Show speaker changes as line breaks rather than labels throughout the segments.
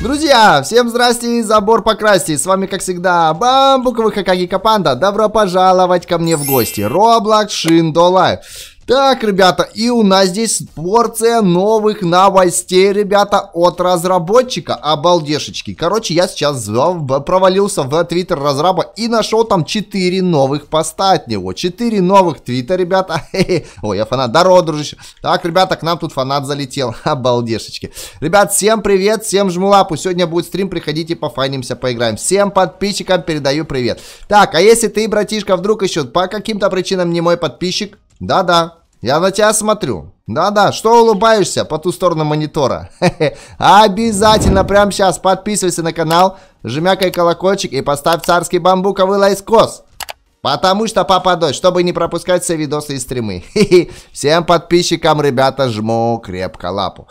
Друзья, всем здрасте, забор покрасьте. С вами, как всегда, бамбуковый Хакаги Капанда. Добро пожаловать ко мне в гости. Роблокс Шиндо так, ребята, и у нас здесь порция новых новостей, ребята, от разработчика. Обалдешечки. Короче, я сейчас провалился в твиттер разраба и нашел там 4 новых поста от него. 4 новых твита, ребята. Ой, я фанат. Здорово, дружище. Так, ребята, к нам тут фанат залетел. Обалдешечки. Ребят, всем привет, всем жму лапу. Сегодня будет стрим, приходите, пофанимся, поиграем. Всем подписчикам передаю привет. Так, а если ты, братишка, вдруг еще по каким-то причинам не мой подписчик, да-да, я на тебя смотрю. Да-да, что улыбаешься по ту сторону монитора? Обязательно прямо сейчас подписывайся на канал, жмякай колокольчик и поставь царский бамбуковый лайскос. Потому что папа дочь, чтобы не пропускать все видосы и стримы. Всем подписчикам, ребята, жму крепко лапу.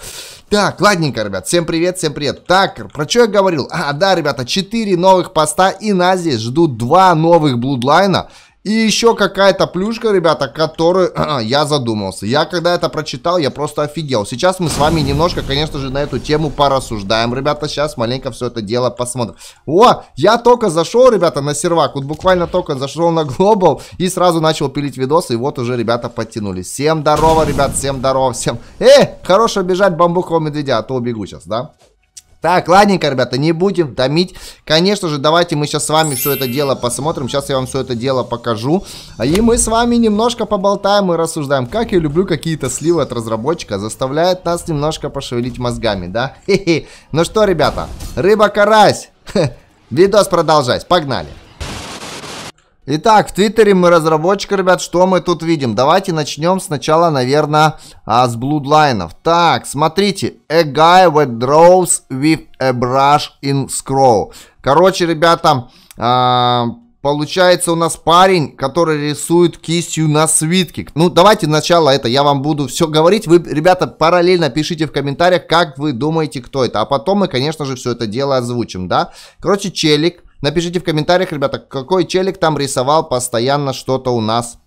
Так, ладненько, ребят, всем привет, всем привет. Так, про что я говорил? А, да, ребята, 4 новых поста и на здесь ждут 2 новых блудлайна. И еще какая-то плюшка, ребята, которую а, я задумался. Я когда это прочитал, я просто офигел. Сейчас мы с вами немножко, конечно же, на эту тему порассуждаем, ребята. Сейчас маленько все это дело посмотрим. О, я только зашел, ребята, на сервак. Вот буквально только зашел на глобал и сразу начал пилить видосы. И вот уже, ребята, подтянулись. Всем здорово, ребят, всем здорово, всем. Эй, хорошо бежать бамбукового медведя, а то убегу сейчас, да? Так, ладненько, ребята, не будем томить. Конечно же, давайте мы сейчас с вами все это дело посмотрим. Сейчас я вам все это дело покажу. И мы с вами немножко поболтаем и рассуждаем. Как я люблю какие-то сливы от разработчика. Заставляет нас немножко пошевелить мозгами, да? Хе-хе. Ну что, ребята, рыба-карась. Видос продолжать. Погнали. Итак, в Твиттере мы разработчики, ребят, что мы тут видим? Давайте начнем сначала, наверное, а, с блудлайнов. Так, смотрите. A guy that draws with a brush in scroll. Короче, ребята, а, получается у нас парень, который рисует кистью на свитке. Ну, давайте сначала это, я вам буду все говорить. Вы, ребята, параллельно пишите в комментариях, как вы думаете, кто это. А потом мы, конечно же, все это дело озвучим, да? Короче, челик Напишите в комментариях, ребята, какой челик там рисовал постоянно что-то у нас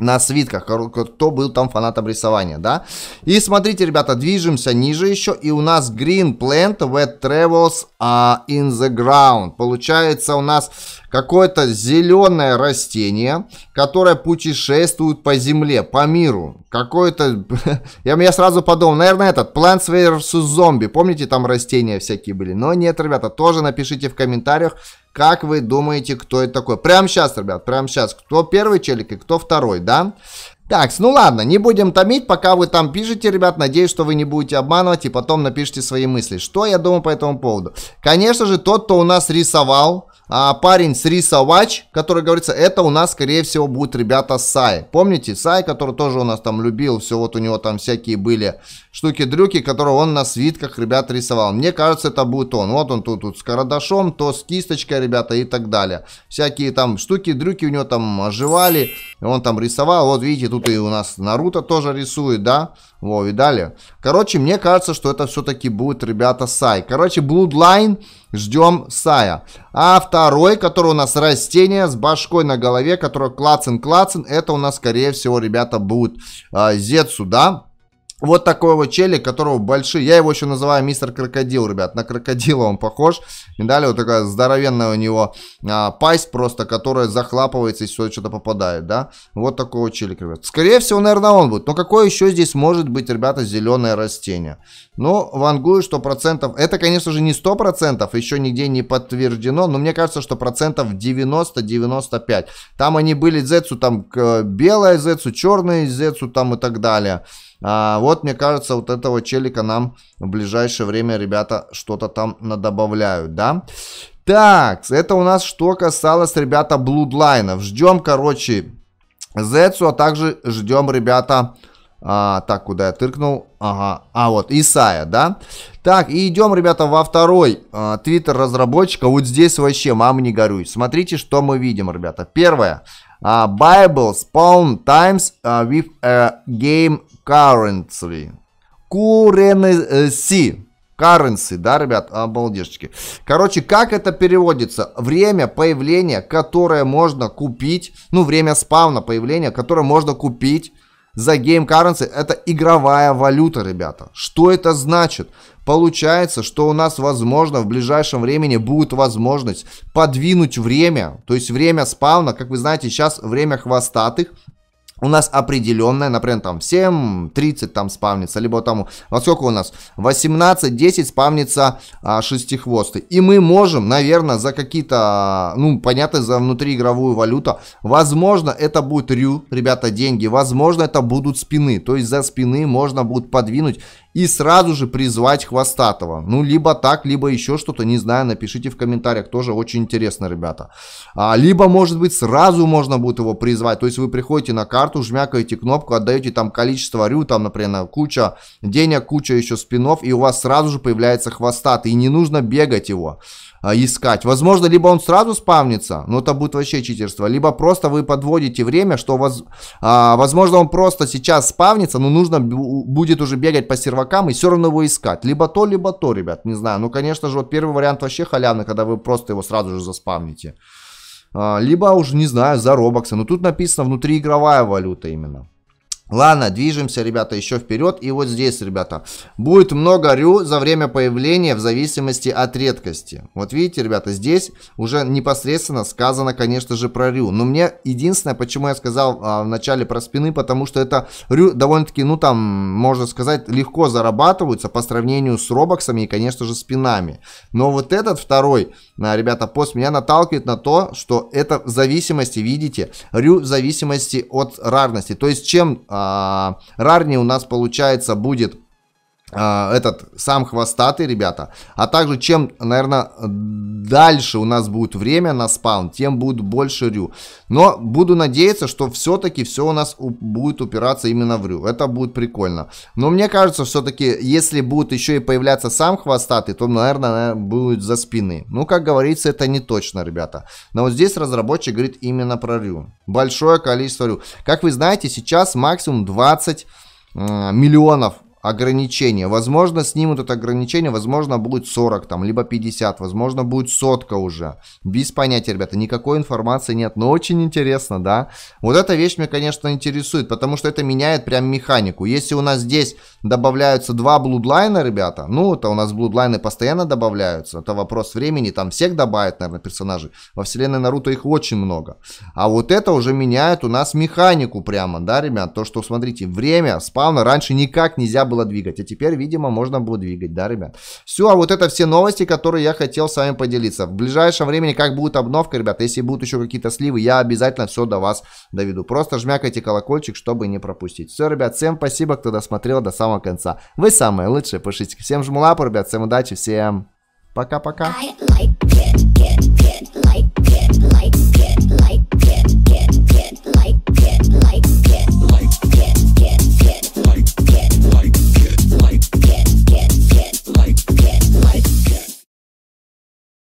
на свитках, кто был там фанатом рисования, да. И смотрите, ребята, движемся ниже еще, и у нас Green Plant Wet Travels uh, in the Ground. Получается у нас какое-то зеленое растение, которое путешествует по земле, по миру. Какое-то... я, мне сразу подумал, наверное, этот Plants vs. Zombie. Помните, там растения всякие были? Но нет, ребята, тоже напишите в комментариях, как вы думаете, кто это такой? Прямо сейчас, ребят, прямо сейчас. Кто первый челик и кто второй, да? Так, ну ладно, не будем томить, пока вы там пишете, ребят, надеюсь, что вы не будете обманывать и потом напишите свои мысли. Что я думаю по этому поводу? Конечно же, тот, кто у нас рисовал, а, парень с Рисовач, который говорится, это у нас, скорее всего, будут ребята Сай. Помните, Сай, который тоже у нас там любил, все вот у него там всякие были штуки-дрюки, которые он на свитках ребят рисовал. Мне кажется, это будет он. Вот он тут, тут с карандашом, то с кисточкой, ребята, и так далее. Всякие там штуки-дрюки у него там оживали, он там рисовал. Вот видите, тут и у нас Наруто тоже рисует, да? Во, видали? Короче, мне кажется, что это все-таки будет ребята Сай. Короче, Bloodline Ждем Сая. А второй, который у нас растение с башкой на голове, которое клацен-клацен, это у нас, скорее всего, ребята, будет э, а, Зетсу, да? Вот такой вот челик, которого большие. Я его еще называю мистер крокодил, ребят. На крокодила он похож. И далее вот такая здоровенная у него а, пасть просто, которая захлапывается, если что-то попадает, да. Вот такой вот челик, ребят. Скорее всего, наверное, он будет. Но какое еще здесь может быть, ребята, зеленое растение? Ну, вангую, что процентов... Это, конечно же, не 100%, еще нигде не подтверждено, но мне кажется, что процентов 90-95. Там они были зецу там белая зецу, черная зецу, там и так далее. А, вот, мне кажется, вот этого челика нам в ближайшее время ребята что-то там надобавляют, да? Так, это у нас что касалось, ребята, блудлайнов. Ждем, короче, Зетсу, а также ждем, ребята, а, так, куда я тыркнул? Ага, а вот, Исая, да? Так, и идем, ребята, во второй а, разработчика. Вот здесь вообще, мама не горюй. Смотрите, что мы видим, ребята. Первое. Uh, Bible Spawn Times uh, with a Game currency. Currency. Currency, да, ребят, обалдежечки. Короче, как это переводится? Время появления, которое можно купить, ну, время спавна появления, которое можно купить за Game Currency, это игровая валюта, ребята. Что это значит? Получается, что у нас, возможно, в ближайшем времени будет возможность подвинуть время, то есть время спавна, как вы знаете, сейчас время хвостатых, у нас определенная, например, там 7.30 там спавнится, либо там, во сколько у нас? 18.10 спавнится а, шестихвосты. И мы можем, наверное, за какие-то, ну, понятно, за внутриигровую валюту, возможно, это будет рю, ребята, деньги, возможно, это будут спины. То есть за спины можно будет подвинуть и сразу же призвать Хвостатого. Ну, либо так, либо еще что-то, не знаю, напишите в комментариях, тоже очень интересно, ребята. А, либо, может быть, сразу можно будет его призвать, то есть вы приходите на карту, жмякаете кнопку, отдаете там количество рю, там, например, куча денег, куча еще спинов, и у вас сразу же появляется Хвостатый, и не нужно бегать его а, искать. Возможно, либо он сразу спавнится, но это будет вообще читерство, либо просто вы подводите время, что, воз... а, возможно, он просто сейчас спавнится, но нужно будет уже бегать по серваку чувакам и все равно его искать. Либо то, либо то, ребят, не знаю. Ну, конечно же, вот первый вариант вообще халявный, когда вы просто его сразу же заспамните а, Либо уже, не знаю, за робоксы. Но ну, тут написано внутриигровая валюта именно. Ладно, движемся, ребята, еще вперед. И вот здесь, ребята, будет много рю за время появления в зависимости от редкости. Вот видите, ребята, здесь уже непосредственно сказано, конечно же, про рю. Но мне единственное, почему я сказал а, в начале про спины, потому что это рю довольно-таки, ну там, можно сказать, легко зарабатываются по сравнению с робоксами и, конечно же, спинами. Но вот этот второй, а, ребята, пост меня наталкивает на то, что это в зависимости, видите, рю в зависимости от рарности. То есть чем а, а, Рарни у нас получается будет а, этот сам хвостатый, ребята. А также, чем, наверное, дальше у нас будет время на спаун, тем будет больше рю. Но буду надеяться, что все-таки все у нас у будет упираться именно в рю. Это будет прикольно. Но мне кажется, все-таки, если будет еще и появляться сам хвостатый, то, наверное, наверное, будет за спины. Ну, как говорится, это не точно, ребята. Но вот здесь разработчик говорит именно про рю. Большое количество рю. Как вы знаете, сейчас максимум 20 а, миллионов ограничение. Возможно, снимут это ограничение, возможно, будет 40 там, либо 50, возможно, будет сотка уже. Без понятия, ребята, никакой информации нет, но очень интересно, да. Вот эта вещь меня, конечно, интересует, потому что это меняет прям механику. Если у нас здесь добавляются два блудлайна, ребята, ну, это у нас блудлайны постоянно добавляются, это вопрос времени, там всех добавят, наверное, персонажей. Во вселенной Наруто их очень много. А вот это уже меняет у нас механику прямо, да, ребят, то, что, смотрите, время спавна раньше никак нельзя было было двигать. А теперь, видимо, можно будет двигать, да, ребят? Все, а вот это все новости, которые я хотел с вами поделиться. В ближайшем времени, как будет обновка, ребят, если будут еще какие-то сливы, я обязательно все до вас доведу. Просто жмякайте колокольчик, чтобы не пропустить. Все, ребят, всем спасибо, кто досмотрел до самого конца. Вы самые лучшие, пишите. Всем жму лапу, ребят, всем удачи, всем пока-пока.